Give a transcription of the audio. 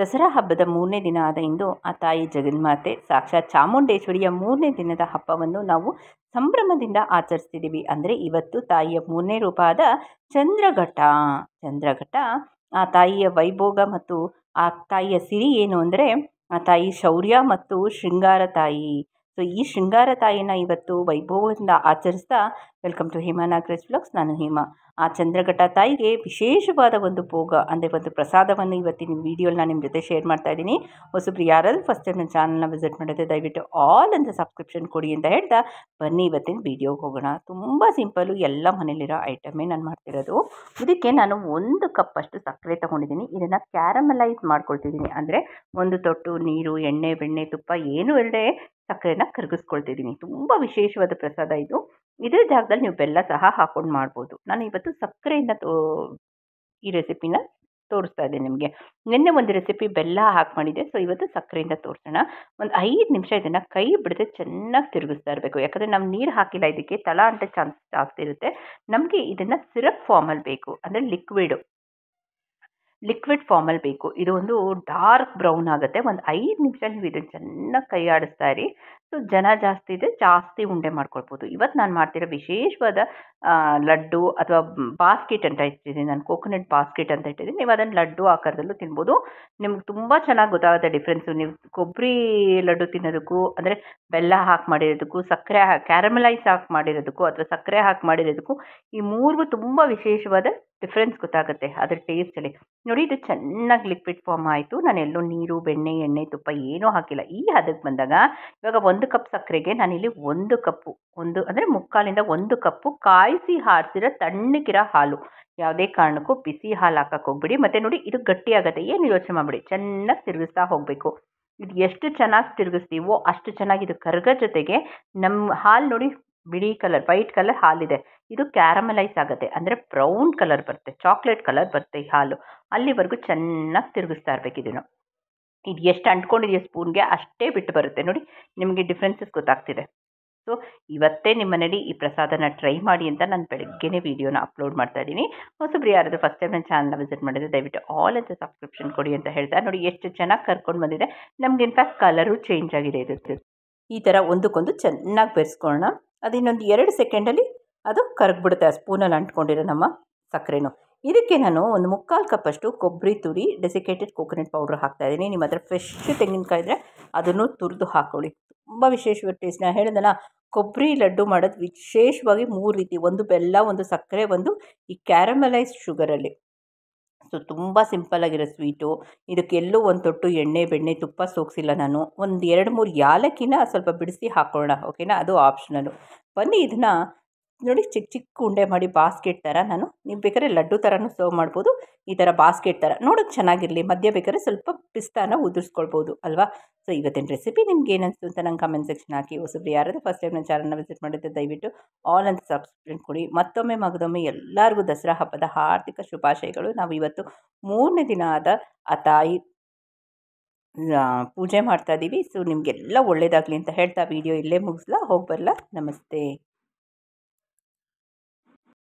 ದಸರಾ ಹಬ್ಬದ ಮೂರನೇ ದಿನ ಆದ ಇಂದು ಆ ತಾಯಿ ಜಗನ್ಮಾತೆ ಸಾಕ್ಷಾತ್ ಚಾಮುಂಡೇಶ್ವರಿಯ ಮೂರನೇ ದಿನದ ಹಬ್ಬವನ್ನು ನಾವು ಸಂಭ್ರಮದಿಂದ ಆಚರಿಸ್ತಿದ್ದೀವಿ ಅಂದರೆ ಇವತ್ತು ತಾಯಿಯ ಮೂರನೇ ರೂಪ ಆದ ಚಂದ್ರಘಟ ಚಂದ್ರಘಟ ಆ ತಾಯಿಯ ವೈಭೋಗ ಮತ್ತು ಆ ತಾಯಿಯ ಸಿರಿ ಏನು ಅಂದರೆ ಆ ತಾಯಿ ಶೌರ್ಯ ಮತ್ತು ಶೃಂಗಾರ ತಾಯಿ ಸೊ ಈ ಶೃಂಗಾರ ತಾಯಿನ ಇವತ್ತು ವೈಭವದಿಂದ ಆಚರಿಸ್ತಾ welcome to Hema Nagaraj blogs ನಾನು ಹೇಮಾ ಆ ಚಂದ್ರಘಟ್ಟ ತಾಯಿಗೆ ವಿಶೇಷವಾದ ಒಂದು ಭೋಗ ಅಂದರೆ ಒಂದು ಪ್ರಸಾದವನ್ನು ಇವತ್ತಿನ ವೀಡಿಯೋಲಿ ನಾನು ನಿಮ್ಮ ಜೊತೆ ಶೇರ್ ಮಾಡ್ತಾ ಇದ್ದೀನಿ ಹೊಸಬ್ರು ಯಾರಾದರೂ ಫಸ್ಟ್ ಟೈಮ್ ನನ್ನ ಚಾನಲ್ನ ವಿಸಿಟ್ ಮಾಡಿದ್ರೆ ದಯವಿಟ್ಟು ಆಲ್ ಅಂತ ಸಬ್ಸ್ಕ್ರಿಪ್ಷನ್ ಕೊಡಿ ಅಂತ ಹೇಳ್ತಾ ಬನ್ನಿ ಇವತ್ತಿನ ವೀಡಿಯೋಗೆ ಹೋಗೋಣ ತುಂಬ ಸಿಂಪಲ್ಲು ಎಲ್ಲ ಮನೇಲಿರೋ ಐಟಮೇ ನಾನು ಮಾಡ್ತಿರೋದು ಇದಕ್ಕೆ ನಾನು ಒಂದು ಕಪ್ಪಷ್ಟು ಸಕ್ಕರೆ ತೊಗೊಂಡಿದ್ದೀನಿ ಇದನ್ನು ಕ್ಯಾರಮಲೈಸ್ ಮಾಡ್ಕೊಳ್ತಿದ್ದೀನಿ ಅಂದರೆ ಒಂದು ತೊಟ್ಟು ನೀರು ಎಣ್ಣೆ ಬೆಣ್ಣೆ ತುಪ್ಪ ಏನೂ ಇಲ್ಲದೆ ಸಕ್ಕರೆನ ಕರಗಿಸ್ಕೊಳ್ತಿದ್ದೀನಿ ತುಂಬ ವಿಶೇಷವಾದ ಪ್ರಸಾದ ಇದು ಇದೇ ಜಾಗದಲ್ಲಿ ನೀವು ಬೆಲ್ಲ ಸಹ ಹಾಕೊಂಡು ಮಾಡ್ಬೋದು ನಾನು ಇವತ್ತು ಸಕ್ಕರೆಯಿಂದ ತೋ ಈ ರೆಸಿಪಿನ ತೋರಿಸ್ತಾ ಇದ್ದೀನಿ ನಿಮಗೆ ನಿನ್ನೆ ಒಂದು ರೆಸಿಪಿ ಬೆಲ್ಲ ಹಾಕಿ ಮಾಡಿದೆ ಸೊ ಇವತ್ತು ಸಕ್ಕರೆಯಿಂದ ತೋರಿಸೋಣ ಒಂದು ಐದು ನಿಮಿಷ ಇದನ್ನು ಕೈ ಬಿಡದೆ ಚೆನ್ನಾಗಿ ತಿರುಗಿಸ್ತಾ ಇರಬೇಕು ಯಾಕಂದರೆ ನಾವು ನೀರು ಹಾಕಿಲ್ಲ ಇದಕ್ಕೆ ತಳ ಅಂತ ಚಾನ್ಸ್ ಜಾಸ್ತಿ ಇರುತ್ತೆ ನಮಗೆ ಇದನ್ನು ಸಿರಪ್ ಫಾರ್ಮಲ್ಲಿ ಬೇಕು ಅಂದರೆ ಲಿಕ್ವಿಡು ಲಿಕ್ವಿಡ್ ಫಾರ್ಮಲ್ ಬೇಕು ಇದು ಒಂದು ಡಾರ್ಕ್ ಬ್ರೌನ್ ಆಗುತ್ತೆ ಒಂದು ಐದು ನಿಮಿಷ ನೀವು ಇದನ್ನು ಚೆನ್ನಾಗಿ ಕೈ ಇರಿ ಸೊ ಜನ ಜಾಸ್ತಿ ಇದೆ ಜಾಸ್ತಿ ಉಂಡೆ ಮಾಡ್ಕೊಳ್ಬೋದು ಇವತ್ತು ನಾನು ಮಾಡ್ತಿರೋ ವಿಶೇಷವಾದ ಲಡ್ಡು ಅಥವಾ ಬಾಸ್ಕೆಟ್ ಅಂತ ಇಟ್ಟಿದ್ದೀನಿ ನಾನು ಕೋಕೋನಟ್ ಬಾಸ್ಕೆಟ್ ಅಂತ ಇಟ್ಟಿದ್ದೀನಿ ನೀವು ಅದನ್ನು ಲಡ್ಡು ಆಕಾರದಲ್ಲೂ ತಿನ್ಬೋದು ನಿಮ್ಗೆ ತುಂಬ ಚೆನ್ನಾಗಿ ಗೊತ್ತಾಗುತ್ತೆ ಡಿಫ್ರೆನ್ಸು ನೀವು ಕೊಬ್ಬರಿ ಲಡ್ಡು ತಿನ್ನೋದಕ್ಕೂ ಅಂದರೆ ಬೆಲ್ಲ ಹಾಕಿ ಮಾಡಿರೋದಕ್ಕೂ ಸಕ್ಕರೆ ಕ್ಯಾರಮಲೈಸ್ ಹಾಕಿ ಮಾಡಿರೋದಕ್ಕೂ ಅಥವಾ ಸಕ್ಕರೆ ಹಾಕಿ ಮಾಡಿರೋದಕ್ಕೂ ಈ ಮೂರು ತುಂಬ ವಿಶೇಷವಾದ ಡಿಫ್ರೆನ್ಸ್ ಗೊತ್ತಾಗುತ್ತೆ ಅದ್ರ ಟೇಸ್ಟಲ್ಲಿ ನೋಡಿ ಇದು ಚೆನ್ನಾಗಿ ಲಿಕ್ವಿಡ್ ಫಾರ್ಮ್ ಆಯಿತು ನಾನು ಎಲ್ಲೋ ನೀರು ಬೆಣ್ಣೆ ಎಣ್ಣೆ ತುಪ್ಪ ಏನೂ ಹಾಕಿಲ್ಲ ಈ ಹದಕ್ಕೆ ಬಂದಾಗ ಇವಾಗ ಒಂದು ಕಪ್ ಸಕ್ಕರೆಗೆ ನಾನಿಲ್ಲಿ ಒಂದು ಕಪ್ಪು ಒಂದು ಅಂದರೆ ಮುಕ್ಕಾಲಿಂದ ಒಂದು ಕಪ್ಪು ಕಾಯಿಸಿ ಹಾರಿಸಿರೋ ತಣ್ಣಗಿರೋ ಹಾಲು ಯಾವುದೇ ಕಾರಣಕ್ಕೂ ಬಿಸಿ ಹಾಲು ಹಾಕಕ್ಕೆ ಹೋಗ್ಬಿಡಿ ಮತ್ತು ನೋಡಿ ಇದು ಗಟ್ಟಿಯಾಗುತ್ತೆ ಏನು ಯೋಚನೆ ಮಾಡಿಬಿಡಿ ಚೆನ್ನಾಗಿ ತಿರುಗಿಸ್ತಾ ಹೋಗಬೇಕು ಇದು ಎಷ್ಟು ಚೆನ್ನಾಗಿ ತಿರುಗಿಸ್ತೀವೋ ಅಷ್ಟು ಚೆನ್ನಾಗಿ ಇದು ಕರ್ಗ ಜೊತೆಗೆ ನಮ್ಮ ಹಾಲು ನೋಡಿ ಬಿಳಿ ಕಲರ್ ವೈಟ್ ಕಲರ್ ಹಾಲಿದೆ ಇದು ಕ್ಯಾರಮಲೈಸ್ ಆಗುತ್ತೆ ಅಂದರೆ ಬ್ರೌನ್ ಕಲರ್ ಬರುತ್ತೆ ಚಾಕ್ಲೇಟ್ ಕಲರ್ ಬರುತ್ತೆ ಈ ಹಾಲು ಅಲ್ಲಿವರೆಗೂ ಚೆನ್ನಾಗಿ ತಿರುಗಿಸ್ತಾ ಇರಬೇಕು ಇದನ್ನು ಇದು ಎಷ್ಟು ಅಂಟ್ಕೊಂಡಿದೆಯೋ ಸ್ಪೂನ್ಗೆ ಅಷ್ಟೇ ಬಿಟ್ಟು ಬರುತ್ತೆ ನೋಡಿ ನಿಮಗೆ ಡಿಫ್ರೆನ್ಸಸ್ ಗೊತ್ತಾಗ್ತಿದೆ ಸೊ ಇವತ್ತೇ ನಿಮ್ಮ ಮನೇಲಿ ಈ ಪ್ರಸಾದನ ಟ್ರೈ ಮಾಡಿ ಅಂತ ನಾನು ಬೆಳಗ್ಗೆನೆ ವಿಡಿಯೋನ ಅಪ್ಲೋಡ್ ಮಾಡ್ತಾ ಇದ್ದೀನಿ ಹೊಸಬ್ರು ಯಾರಾದರೂ ಫಸ್ಟ್ ಟೈಮ್ ನನ್ನ ಚಾನಲ್ನ ವಿಸಿಟ್ ಮಾಡಿದರೆ ದಯವಿಟ್ಟು ಆಲ್ ಅಂತ ಸಬ್ಸ್ಕ್ರಿಪ್ಷನ್ ಕೊಡಿ ಅಂತ ಹೇಳ್ತಾರೆ ನೋಡಿ ಎಷ್ಟು ಚೆನ್ನಾಗಿ ಕರ್ಕೊಂಡು ಬಂದಿದೆ ನಮ್ಗೆ ಇನ್ಫ್ಯಾಕ್ಟ್ ಕಲರು ಚೇಂಜ್ ಆಗಿದೆ ಇದು ಈ ಥರ ಒಂದಕ್ಕೊಂದು ಚೆನ್ನಾಗಿ ಬೆರೆಸ್ಕೊಳ್ಳೋಣ ಅದು ಇನ್ನೊಂದು ಎರಡು ಸೆಕೆಂಡಲ್ಲಿ ಅದು ಕರಗಿಬಿಡುತ್ತೆ ಆ ಸ್ಪೂನಲ್ಲಿ ಅಂಟ್ಕೊಂಡಿರೋ ನಮ್ಮ ಸಕ್ಕರೆನೂ ಇದಕ್ಕೆ ನಾನು ಒಂದು ಮುಕ್ಕಾಲು ಕಪ್ಪಷ್ಟು ಕೊಬ್ಬರಿ ತುರಿ ಡೆಸಿಕೇಟೆಡ್ ಕೋಕೋನಟ್ ಪೌಡ್ರ್ ಹಾಕ್ತಾಯಿದ್ದೀನಿ ನಿಮ್ಮ ಹತ್ರ ಫ್ರೆಶ್ ತೆಂಗಿನಕಾಯಿ ಇದ್ದರೆ ಅದನ್ನು ತುರಿದು ಹಾಕ್ಕೊಳ್ಳಿ ತುಂಬ ವಿಶೇಷವಾದ ಟೇಸ್ಟ್ ನಾನು ಹೇಳಿದೆಲ್ಲ ಕೊಬ್ಬರಿ ಲಡ್ಡು ಮಾಡೋದು ವಿಶೇಷವಾಗಿ ಮೂರು ರೀತಿ ಒಂದು ಬೆಲ್ಲ ಒಂದು ಸಕ್ಕರೆ ಒಂದು ಈ ಕ್ಯಾರಮಲೈಸ್ಡ್ ಶುಗರಲ್ಲಿ ಸೊ ತುಂಬ ಸಿಂಪಲ್ಲಾಗಿರೋ ಸ್ವೀಟು ಇದಕ್ಕೆಲ್ಲೂ ಒಂದು ತೊಟ್ಟು ಎಣ್ಣೆ ಬೆಣ್ಣೆ ತುಪ್ಪ ಸೋಗಿಸಿಲ್ಲ ನಾನು ಒಂದು ಎರಡು ಮೂರು ಯಾಲಕ್ಕಿನ ಸ್ವಲ್ಪ ಬಿಡಿಸಿ ಹಾಕ್ಕೊಳ್ಳೋಣ ಓಕೆನಾ ಅದು ಆಪ್ಷನಲ್ಲು ಬನ್ನಿ ಇದನ್ನ ನೋಡಿ ಚಿಕ್ಕ ಚಿಕ್ಕ ಉಂಡೆ ಮಾಡಿ ಬಾಸ್ಕೆಟ್ ಥರ ನಾನು ನೀವು ಬೇಕಾದ್ರೆ ಲಡ್ಡು ಥರನೂ ಸರ್ವ್ ಮಾಡ್ಬೋದು ಈ ಥರ ಬಾಸ್ಕೆಟ್ ಥರ ನೋಡೋಕ್ಕೆ ಚೆನ್ನಾಗಿರಲಿ ಮಧ್ಯ ಬೇಕಾದ್ರೆ ಸ್ವಲ್ಪ ಪಿಸ್ತಾನ ಉದುರಿಸ್ಕೊಳ್ಬೋದು ಅಲ್ವಾ ಸೊ ಇವತ್ತಿನ ರೆಸಿಪಿ ನಿಮ್ಗೆ ಏನು ಅನಿಸ್ತು ಅಂತ ನಂಗೆ ಕಮೆಂಟ್ ಸೆಕ್ಷನ್ ಹಾಕಿ ಹೊಸಬ್ರು ಯಾರಾದರೂ ಫಸ್ಟ್ ಟೈಮ್ ನನ್ನ ಚಾನಲ್ನ ವಿಸಿಟ್ ಮಾಡಿದ್ದೆ ದಯವಿಟ್ಟು ಆಲ್ ಅಂತ ಸಬ್ಸ್ಕ್ರೈಬ್ ಕೊಡಿ ಮತ್ತೊಮ್ಮೆ ಮಗದೊಮ್ಮೆ ಎಲ್ಲರಿಗೂ ದಸರಾ ಹಬ್ಬದ ಆರ್ಥಿಕ ಶುಭಾಶಯಗಳು ನಾವು ಇವತ್ತು ಮೂರನೇ ದಿನ ಆದ ಆ ತಾಯಿ ಪೂಜೆ ಮಾಡ್ತಾ ಇದ್ದೀವಿ ಸೊ ನಿಮಗೆಲ್ಲ ಒಳ್ಳೇದಾಗಲಿ ಅಂತ ಹೇಳ್ತಾ ವಿಡಿಯೋ ಇಲ್ಲೇ ಮುಗಿಸ್ಲಾ ಹೋಗಿ ಬರಲಾ ನಮಸ್ತೆ